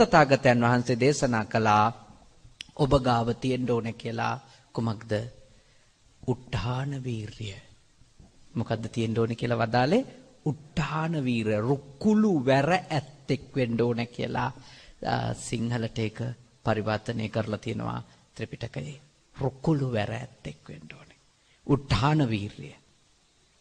තථාගතයන් වහන්සේ දේශනා කළා ඔබ ගාව තියෙන්න ඕනේ කියලා කුමක්ද? උත්හාන වීරිය. මොකද්ද තියෙන්න ඕනේ කියලා වදාලේ උත්හාන වීරය රුකුළු වැර ඇත්තෙක් වෙන්න ඕනේ කියලා සිංහලට ඒක පරිවර්තනය කරලා තියෙනවා ත්‍රිපිටකයේ. රුකුළු වැර ඇත්තෙක් වෙන්න ඕනේ. උත්හාන වීරිය.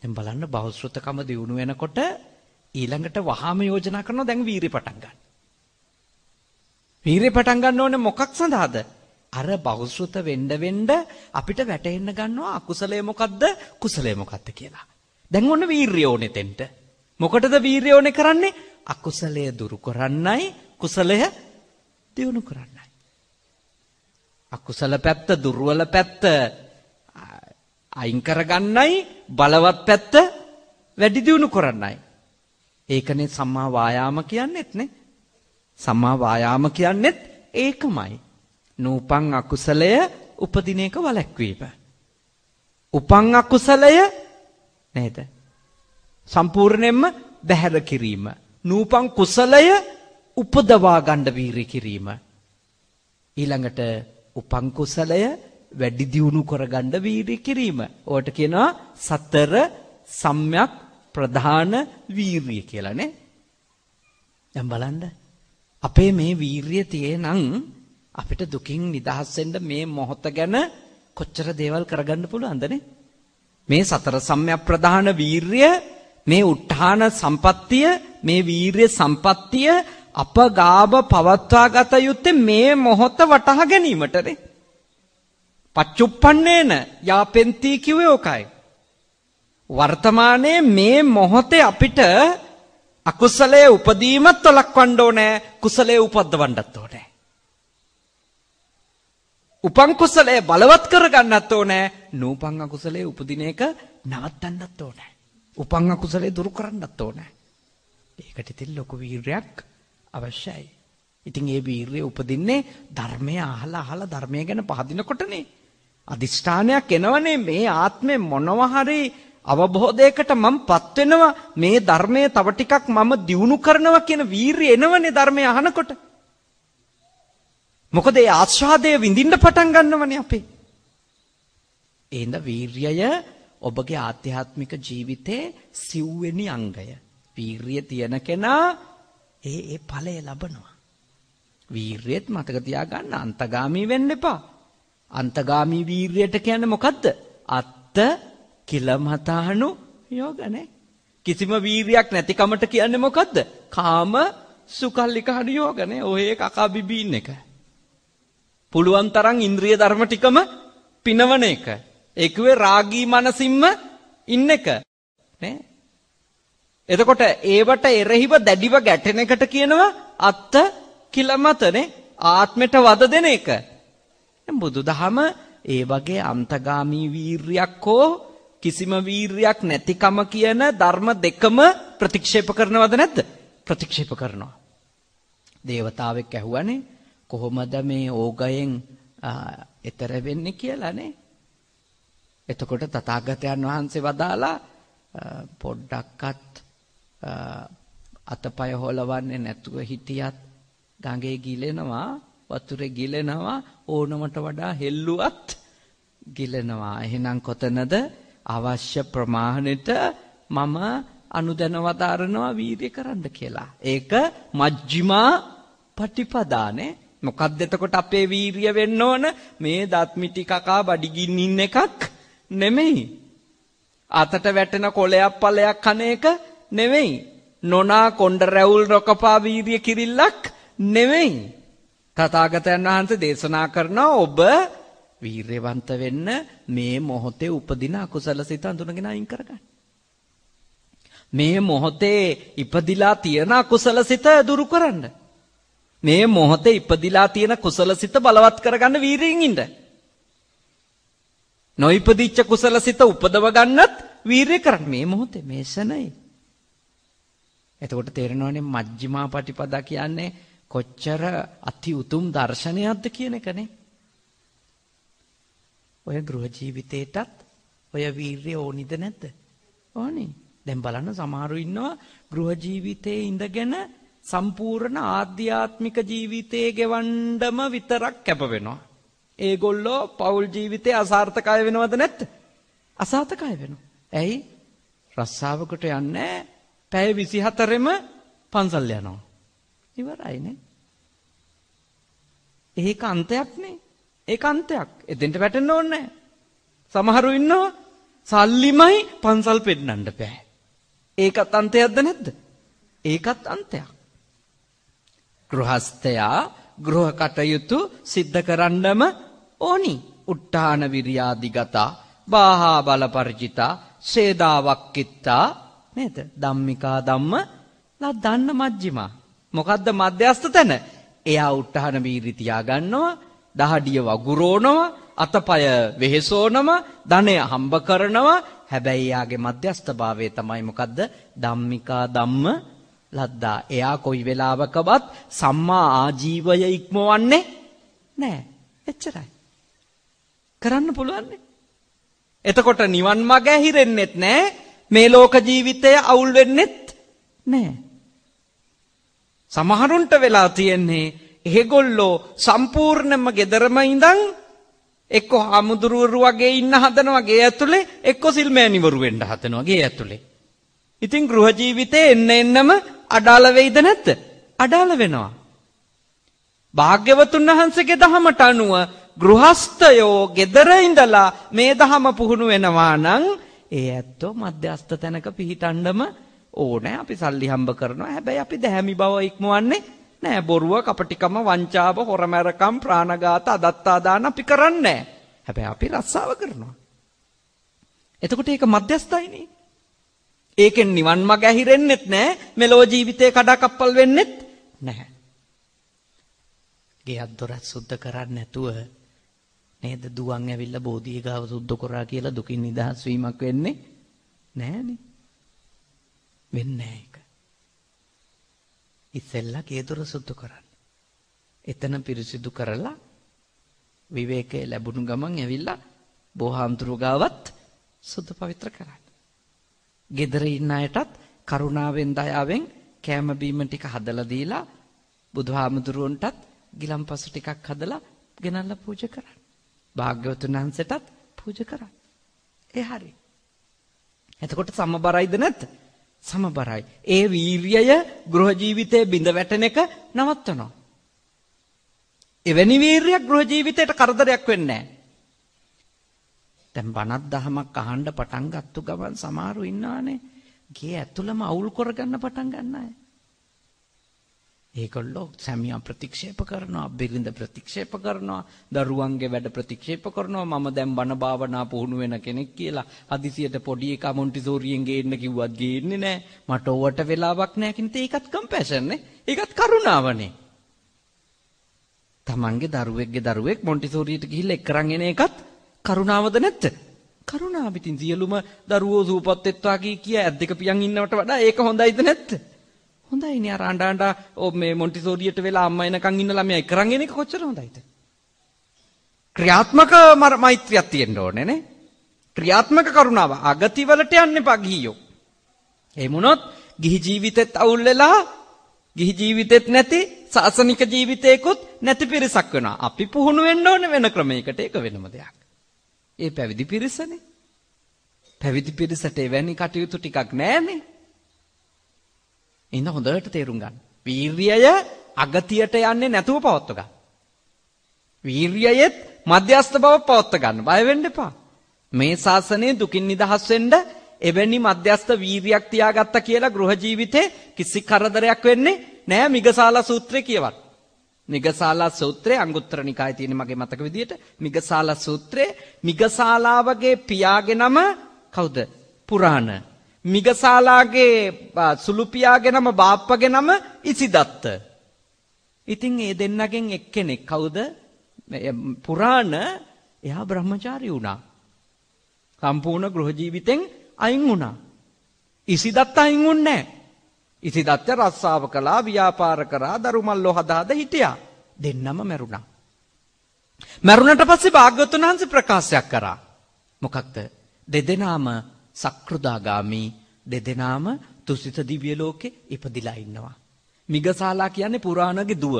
දැන් බලන්න බෞද්ධකම දියුණු වෙනකොට ඊළඟට වහාම යෝජනා කරනවා දැන් වීරිය පටන් ගන්න. වීරිය පටන් ගන්න ඕනේ මොකක් සඳහාද? අර බහුශ්‍රත වෙන්න වෙන්න අපිට වැටෙන්න ගන්නවා අකුසලයේ මොකද්ද කුසලයේ මොකද්ද කියලා. දැන් ඔන්න වීරිය ඕනේ තෙන්ට. මොකටද වීරිය ඕනේ කරන්නේ? අකුසලය දුරු කරන්නයි කුසලය දියුණු කරන්නයි. අකුසල පැත්ත දුර්වල පැත්ත අයින් කරගන්නයි බලවත් පැත්ත වැඩි දියුණු කරන්නයි. ඒකනේ සම්මා වායාම කියන්නේත් නේ. සම්මා වායාම කියන්නේත් ඒකමයි. නූපං අකුසලය උපදින එක වළක්වීම. උපං අකුසලය නේද? සම්පූර්ණයෙන්ම බැහැර කිරීම. නූපං කුසලය උපදවා ගන්න වීරිය කිරීම. ඊළඟට උපං කුසලය වැඩි දියුණු කරගන්න වීරිය කිරීම. ඕකට කියනවා සතර සම්‍යක් ප්‍රධාන වීරිය කියලා නේ. දැන් බලන්න අපේ මේ වීරිය තියෙනම් අපිට දුකින් නිදහස් මේ මොහොත ගැන කොච්චර දේවල් කරගන්න පුළුවන්ද මේ සතර සම්‍යක්ප්‍රදාන වීරිය මේ උත්හාන සම්පත්තිය මේ වීරිය සම්පත්තිය අප ගාබ පවත්වා ගත යුත්තේ මේ මොහොත වටහා ගැනීමටනේ. පච්චුප්පන්නේන යාපෙන්ති කිව්වේ ඕකයි. වර්තමානයේ මේ මොහොතේ අපිට අකුසලයේ උපදීමත් වළක්වන්න ඕනේ කුසලයේ උපද්දවන්නත් ඕනේ. උපං කුසලයේ බලවත් කරගන්නත් ඕනේ නූපං අකුසලයේ උපදින එක නවත්තන්නත් ඕනේ. උපං අකුසලයේ දුරු කරන්නත් ඕනේ. ඒකට ඉතින් ලොකු වීරයක් අවශ්‍යයි. ඉතින් ඒ වීරය උපදින්නේ ධර්මය අහලා අහලා ධර්මය ගැන පහදිනකොටනේ. අදිෂ්ඨානයක් එනවනේ මේ ආත්මේ මොනවා හරි අවබෝධයකට මම පත් වෙනවා මේ ධර්මය තව ටිකක් මම දියුණු කරනවා කියන වීරිය එනවනේ ධර්මය අහනකොට මොකද ඒ ආස්වාදය විඳින්න පටන් ගන්නවනේ අපේ එහෙනම් වීරියය ඔබගේ ආධ්‍යාත්මික ජීවිතේ සිව්වෙනි අංගය වීරිය තියන කෙනා ඒ ඒ ඵලය ලබනවා වීරියෙත් මතක තියාගන්න අන්තගාමී වෙන්න එපා අන්තගාමී වීරියට කියන්නේ මොකද්ද අත්ත කිලමතානු යෝගනේ. කිසිම වීරියක් නැතිකමට කියන්නේ මොකද්ද? කාම සුකල්ලිකහනු යෝගනේ. ඔහේ කකා බිබීන් එක. පුළුවන් තරම් ඉන්ද්‍රිය ධර්ම ටිකම පිනවන එක. ඒකුවේ රාගී මනසින්ම ඉන්න එක. නේ? එතකොට ඒවට එරෙහිව දැඩිව ගැටෙන එකට කියනවා අත්ත කිලමතනේ ආත්මයට වද දෙන එක. බුදුදහම ඒ වගේ අන්තගාමී වීරියක් හෝ කිසිම වීරයක් නැතිකම කියන ධර්ම දෙකම ප්‍රතික්ෂේප කරනවද නැද්ද? ප්‍රතික්ෂේප කරනවා. දේවතාවෙක් ඇහුවානේ කොහොමද මේ ඕගයෙන් එතර වෙන්නේ කියලානේ. එතකොට තථාගතයන් වහන්සේ වදාලා පොඩ්ඩක්වත් අතපය හොලවන්නේ නැතුව හිටියත් ගඟේ ගිලෙනවා වතුරේ ගිලෙනවා ඕනමට වඩා හෙල්ලුවත් ගිලෙනවා එහෙනම් කොතනද අවශ්‍ය ප්‍රමාණයට මම අනුදැනවතාරනවා වීර්ය කරන්න කියලා. ඒක මජ්ජිමා පටිපදානේ. මොකක්ද එතකොට අපේ වීරිය වෙන්න ඕන? මේ දත් මිටි කකා බඩගින්නින් එකක් නෙමෙයි. අතට වැටෙන කොලයක් පළයක් කන එක නෙමෙයි. නොනා කොණ්ඩ රැවුල් රොකපා වීරිය කිරිල්ලක් නෙමෙයි. තථාගතයන් වහන්සේ දේශනා කරනවා ඔබ වීරයවන්ත වෙන්න මේ මොහොතේ උපදින අකුසල සිත අඳුනගෙන අයින් කරගන්න. මේ මොහොතේ ඉපදිලා තියෙන අකුසල සිත දුරු කරන්න. මේ මොහොතේ ඉපදිලා තියෙන කුසල සිත බලවත් කරගන්න වීරයෙන් ඉන්න. නොඉපදිච්ච කුසල සිත උපදව ගන්නත් වීරය කරන්න මේ මොහොතේ මේ ශනයි. එතකොට තේරෙනවනේ මජ්ක්‍ධිමා පටිපදා කියන්නේ කොච්චර අති උතුම් දර්ශනයක්ද කියන එකනේ. ඔය ගෘහ ජීවිතේටත් ඔය වීරිය ඕනිද නැද්ද? ඕනේ. දැන් බලන්න සමහරු ඉන්නවා ගෘහ ජීවිතේ ඉඳගෙන සම්පූර්ණ ආධ්‍යාත්මික ජීවිතේ ගෙවන්නම විතරක් කැප වෙනවා. ඒගොල්ලෝ පෞල් ජීවිතේ අසාර්ථකයි වෙනවද නැත්ද? අසාර්ථකයි වෙනවා. ඇයි? රස්සාවකට යන්නේ පැය 24ෙම පන්සල් යනවා. ඉවරයිනේ. ඒක අන්තයක් නේ. ඒකාන්තයක්. එතෙන්ට වැටෙන්න ඕනේ සමහරු ඉන්නවා සල්ලිමයි පන්සල් පෙන්නන්න බෑ. ඒකත් අන්තයක්ද නැද්ද? ඒකත් අන්තයක්. ගෘහස්තයා ගෘහ කටයුතු සිද්ධ කරන්නම ඕනි. උට්ටාන විරියාදිගතා, බාහා බලපරිචිතා, සේදාවක්කිත්තා නේද? ධම්මිකා ධම්ම ලද්දන්න මජ්ජිමා. මොකද්ද මධ්‍යස්ත තැන? එයා උට්ටාන වීරි තියාගන්නවා දහඩිය වගුරෝනවා අතපය වෙහෙසෝනම ධනය හම්බ කරනවා හැබැයි යාගේ මධ්‍යස්ථභාවය තමයි මොකද්ද ධම්මිකා ධම්ම ලද්දා එයා කොයි වෙලාවකවත් සම්මා ආජීවය ඉක්මවන්නේ නෑ එච්චරයි කරන්න පුළුවන් එතකොට නිවන් මඟ ඇහිරෙන්නෙත් නෑ මේ ලෝක ජීවිතය අවුල් වෙන්නෙත් නෑ සමහරුන්ට වෙලා තියෙන්නේ හෙගොල්ලෝ සම්පූර්ණම ගෙදරම ඉඳන් එක්ක හාමුදුරුවරු වගේ ඉන්න හදනවා ගේ ඇතුලේ එක්ක සිල්මෑණිවරු වෙන්න හදනවා ගේ ඇතුලේ. ඉතින් ගෘහ ජීවිතේ එන්න එන්නම අඩාල වෙයිද නැත්ද? අඩාල වෙනවා. භාග්‍යවතුන් වහන්සේගේ දහමට අනුව ගෘහස්තයෝ ගෙදර ඉඳලා මේ දහම පුහුණු වෙනවා නම් ඒ ඇත්තෝ මධ්‍යස්ත තැනක පිහිටන්නම ඕනේ. අපි සල්ලි හම්බ කරනවා. හැබැයි අපි දැහැමි බව ඉක්මවන්නේ නෑ බොරුව කපටිකම වංචාව හොරමැරකම් ප්‍රාණඝාත අදත්තා දාන අපි කරන්නේ හැබැයි අපි රස්සාව කරනවා. එතකොට ඒක මධ්‍යස්ථයිනේ. ඒකෙන් නිවන් මඟ ඇහිරෙන්නෙත් නෑ මෙලෝ ජීවිතේ කඩාකප්පල් වෙන්නෙත් නැහැ. ගෙයක් දොරත් සුද්ධ කරන්නේ නැතුව නේද දුවන් ඇවිල්ලා බෝධිය ගාව සුද්ධ කරා කියලා දුකින් නිදහස් වීමක් වෙන්නේ නෑනේ. වෙන්නේ නෑ. ඉස්සෙල්ලා ගේ දොර සුද්ධ කරන්න. එතන පිරිසිදු කරලා විවේකයේ ලැබුණු ගමන් ඇවිල්ලා බෝහාම්තුරු ගාවත් සුද්ධ පවිත්‍ර කරන්න. ගෙදර ඉන්න අයටත් කරුණාවෙන් දයාවෙන් කෑම බීම ටික හදලා දීලා බුදුහාමුදුරුවන්ටත් ගිලම්පස ටිකක් හදලා ගෙනල්ලා පූජා කරන්න. භාග්‍යවතුන් වහන්සේටත් පූජා කරන්න. ඒ හරි. එතකොට සම්මබරයිද නැත්ද? සමබරයි. ඒ වීරියය ගෘහ ජීවිතයේ බිඳ වැටෙන එක නවත්තනවා. එවැනි වීරියක් ගෘහ ජීවිතයට කරදරයක් වෙන්නේ නැහැ. දැන් බණක් දහමක් අහන්න පටන් ගත්ත ගමන් සමහරු ඉන්නවානේ. ගේ ඇතුළම අවුල් කරගන්න පටන් ගන්න අය. ඒකොල්ලෝ සැමියා ප්‍රතික්ෂේප කරනවා, බිරිඳ ප්‍රතික්ෂේප කරනවා, දරුවන්ගේ වැඩ ප්‍රතික්ෂේප කරනවා. මම දැන් බණ භාවනා පුහුණු වෙන කෙනෙක් කියලා. හදිසියට පොඩි එකා මොන්ටිසෝරියෙන් ගේන්න කිව්වත් ගේන්නේ නැහැ. මට ඕවට වෙලාවක් නැහැ කියන ඒකත් කම්පැෂන් ඒකත් කරුණාවනේ. තමන්ගේ දරුවෙක්ගේ දරුවෙක් මොන්ටිසෝරියට ගිහිල්ලා එක්කරන් එන එකත් කරුණාවද නැත්ද? කරුණාව පිටින් සියලුම දරුවෝ සූපත් වෙත්වා කිය ඇද්දක පියන් ඉන්නවට වඩා ඒක හොඳයිද නැත්ද? හොඳයිනේ අර අඬ අඬ ඔ මේ මොන්ටිසෝරියට වෙලා අම්මා එනකන් ඉන්න ළමයා කරන් එන එක කොච්චර හොඳයිද? ක්‍රියාත්මක මෛත්‍රියක් තියෙන්න ඕනේ නේ. ක්‍රියාත්මක කරුණාව අගතිවලට යන්න එපා ගිහියෝ. එහෙම වුණොත් ගිහි ජීවිතෙත් අවුල් වෙලා ගිහි ජීවිතෙත් නැති සාසනික ජීවිතේකුත් නැති පිරිසක් වෙනවා. අපි පුහුණු වෙන්න ඕනේ වෙන ක්‍රමයකට ඒක වෙනම දෙයක්. ඒ පැවිදි පිරිසනේ. පැවිදි පිරිසට එවැනි කටයුතු ටිකක් නැහැනේ. එහෙනම් හොඳට තේරුම් ගන්න. වීරියය අගතියට යන්නේ නැතුව පවත්ව ගන්න. වීරියෙත් මධ්‍යස්ත බව පවත්ව ගන්න. බය වෙන්න එපා. මේ ශාසනයේ දුකින් නිදහස් වෙන්න එවැනි මධ්‍යස්ත වීරියක් තියාගත්තා කියලා ගෘහ ජීවිතේ කිසි කරදරයක් වෙන්නේ නෑ මිගසාලා සූත්‍රය කියවත්. මිගසාලා සූත්‍රයේ අංගුත්තර නිකායේ තියෙන මගේ මතක විදියට මිගසාලා සූත්‍රයේ මිගසාලාවගේ පියාගේ නම කවුද? පුරාණ මිගසාලාගේ සුළුපියාගේ නම බාප්පගේ නම ඉසිදත්ත. ඉතින් ඒ දෙන්නගෙන් එක්කෙනෙක් කවුද? පුරාණ එයා බ්‍රහ්මචාරී වුණා. සම්පූර්ණ ගෘහ ජීවිතෙන් අයින් වුණා. ඉසිදත්ත අයින් වුණේ නැහැ. ඉසිදත්ත රස්සාව කළා, ව්‍යාපාර කරා, දරුමල්ලෝ හදාද හිටියා. දෙන්නම මැරුණා. මැරුණට පස්සේ භාග්‍යවතුන් වහන්සේ ප්‍රකාශයක් කරා. මොකක්ද? දෙදෙනාම සක්‍රුදාගාමි දෙදෙනාම තුසිත දිව්‍ය ලෝකේ ඉපදිලා ඉන්නවා. මිගසාලා කියන්නේ පුරාණගේ දුව.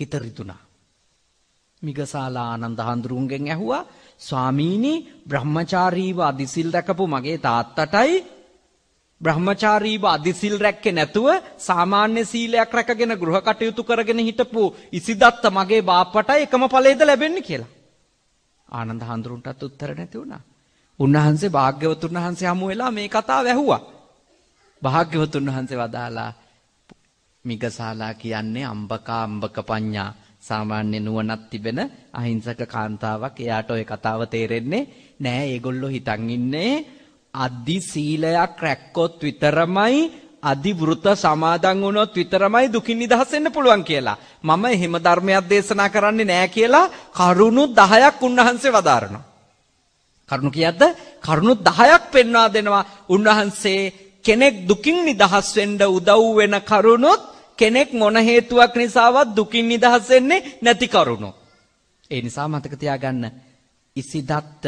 හිත රිදුනා. මිගසාලා ආනන්ද හඳුරුන්ගෙන් ඇහුවා ස්වාමීනි බ්‍රහ්මචාරීව අදිසිල් රැකපු මගේ තාත්තටයි බ්‍රහ්මචාරීව අදිසිල් රැක්කේ නැතුව සාමාන්‍ය සීලයක් රැකගෙන ගෘහ කටයුතු කරගෙන හිටපු ඉසිදත්ත මගේ බාප්පටයි එකම ඵලයේද ලැබෙන්නේ කියලා. ආනන්ද හඳුරුන්ටත් උත්තර නැති වුණා. උන්වහන්සේ භාග්‍යවතුන් වහන්සේ හමු වෙලා මේ කතාව ඇහුවා. භාග්‍යවතුන් වහන්සේ වදාලා මිගසාලා කියන්නේ අම්බකා අම්බක පඤ්ඤා සාමාන්‍ය නුවණක් තිබෙන අහිංසක කාන්තාවක් එයාට ওই කතාව තේරෙන්නේ නෑ ඒගොල්ලෝ හිතන් ඉන්නේ අදි සීලයක් රැක්කොත් විතරමයි අදි වෘත සමාදන් වුණොත් විතරමයි දුකින් නිදහස් වෙන්න පුළුවන් කියලා. මම එහෙම ධර්මයක් දේශනා කරන්නේ නෑ කියලා කරුණු 10ක් උන්වහන්සේ වදාරනවා. කරුණු කියද්ද කරුණු 10ක් පෙන්වා දෙනවා උන්වහන්සේ කෙනෙක් දුකින් නිදහස් වෙන්න උදව් වෙන කරුණොත් කෙනෙක් මොන හේතුවක් නිසාවත් දුකින් නිදහස් වෙන්නේ නැති කරුණු. ඒ නිසා මතක තියාගන්න ඉසිදත්ත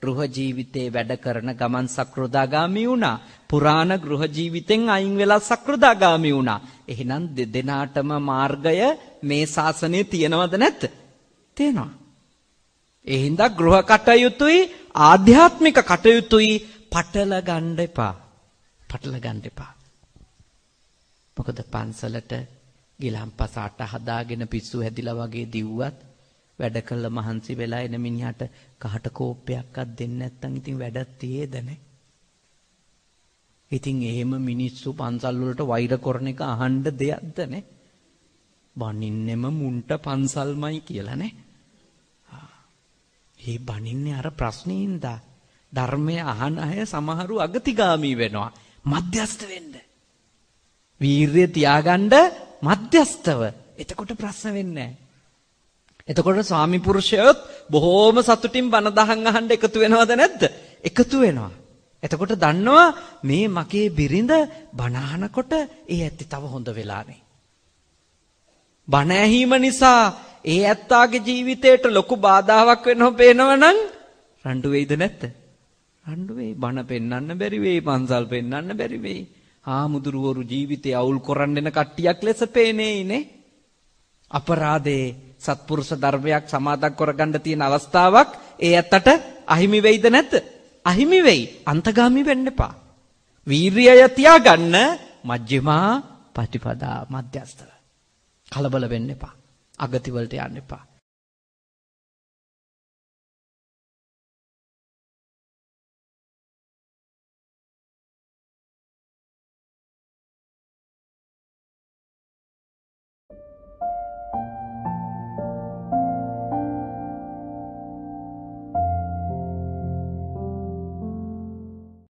ගෘහ ජීවිතේ වැඩ කරන ගමන් සක්‍රදාගාමි වුණා. පුරාණ ගෘහ ජීවිතෙන් අයින් වෙලා සක්‍රදාගාමි වුණා. එහෙනම් දෙදෙනාටම මාර්ගය මේ ශාසනයේ තියෙනවද නැත්ද? තියෙනවා. ඒ හින්දා ගෘහ කටයුතුයි ආධ්‍යාත්මික කටයුතුයි පටල ගන්න එපා. පටල ගන්න එපා. මොකද පන්සලට ගිලම්පස අට හදාගෙන පිස්සු හැදිලා වගේ දිව්වත් වැඩ කළ මහන්සි වෙලා එන මිනිහට කහට කෝප්පයක්වත් දෙන්නේ නැත්නම් ඉතින් වැඩක් තියේද නේ. ඉතින් එහෙම මිනිස්සු පන්සල් වලට වෛර කරන එක අහන්න දෙයක්ද නේ. බනින්නෙම මුන්ට පන්සල්මයි කියලා නේ. ඒ බනින්නේ අර ප්‍රශ්නින්ද ධර්මය අහන අය සමහරු අගතිගාමි වෙනවා. මධ්‍යස්ත වෙන්න. වීරිය තියාගන්න මධ්‍යස්තව. එතකොට ප්‍රශ්න වෙන්නේ එතකොට ස්වාමි පුරුෂයොත් බොහෝම සතුටින් බණ දහම් අහන්න එකතු වෙනවද නැද්ද? එකතු වෙනවා. එතකොට දන්නවා මේ මගේ බිරිඳ බණ ඒ ඇත්ති තව හොඳ වෙලානේ. බණ නිසා ඒ ඇත්තාගේ ජීවිතයට ලොකු බාධාවක් වෙනව පේනවනම් රණ්ඩු වෙයිද නැත්ද? රණ්ඩු වෙයි. බණ පෙන්වන්න බැරි වෙයි, පන්සල් පෙන්වන්න බැරි වෙයි. හාමුදුරුවරු ජීවිතේ අවුල් කරන්න එන කට්ටියක් ලෙස පේනේයිනේ. අපරාධේ සත්පුරුෂ ධර්මයක් සමාදන් කරගන්න තියෙන අවස්ථාවක් ඒ ඇත්තට අහිමි වෙයිද නැද්ද? අහිමි වෙයි. අන්තගාමි වෙන්න එපා. වීරියය තියාගන්න මජ්ක්‍ධිමා ප්‍රතිපදා මධ්‍යස්තව. කලබල වෙන්න එපා. අගති වලට යන්න එපා.